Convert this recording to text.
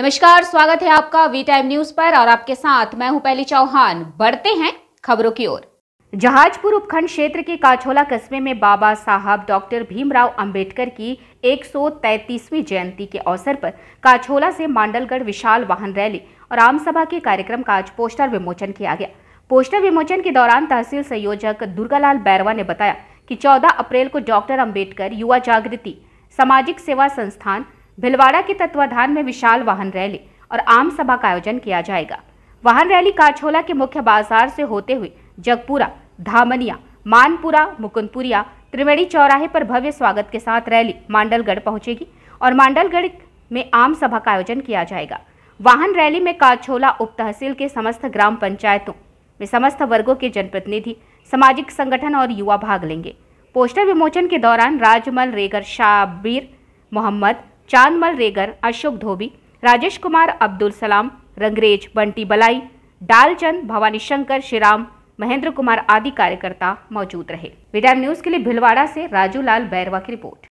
नमस्कार स्वागत है आपका वी टाइम न्यूज पर और आपके साथ मैं हूं पहली चौहान बढ़ते हैं खबरों की ओर जहाजपुर उपखंड क्षेत्र के काछोला कस्बे में बाबा साहब डॉक्टर भीमराव अंबेडकर की 133वीं जयंती के अवसर पर काछोला से मांडलगढ़ विशाल वाहन रैली और आमसभा के कार्यक्रम का आज पोस्टर विमोचन किया गया पोस्टर विमोचन के दौरान तहसील संयोजक दुर्गालाल बैरवा ने बताया कि 14 अप्रैल को डॉक्टर अंबेडकर युवा जागृति सामाजिक सेवा संस्थान भिलवाड़ा के तत्वाधान में विशाल वाहन रैली और आम सभा का आयोजन किया जाएगा वाहन रैली काछोला के मुख्य बाजार से होते हुए जगपुरा धामनिया मानपुरा मुकुंदपुरिया त्रिवेणी चौराहे पर भव्य स्वागत के साथ रैली मांडलगढ़ पहुंचेगी और मांडलगढ़ में आम सभा का आयोजन किया जाएगा वाहन रैली में काछोला उप तहसील के समस्त ग्राम पंचायतों में समस्त वर्गों के जनप्रतिनिधि सामाजिक संगठन और युवा भाग लेंगे पोस्टर विमोचन के दौरान राजमल रेगर शाबिर मोहम्मद चांदमल रेगर अशोक धोबी राजेश कुमार अब्दुल सलाम रंगरेज बंटी बलाई डालचंद भवानी शंकर श्रीराम महेंद्र कुमार आदि कार्यकर्ता मौजूद रहे वी न्यूज के लिए भिलवाड़ा से राजू लाल बैरवा की रिपोर्ट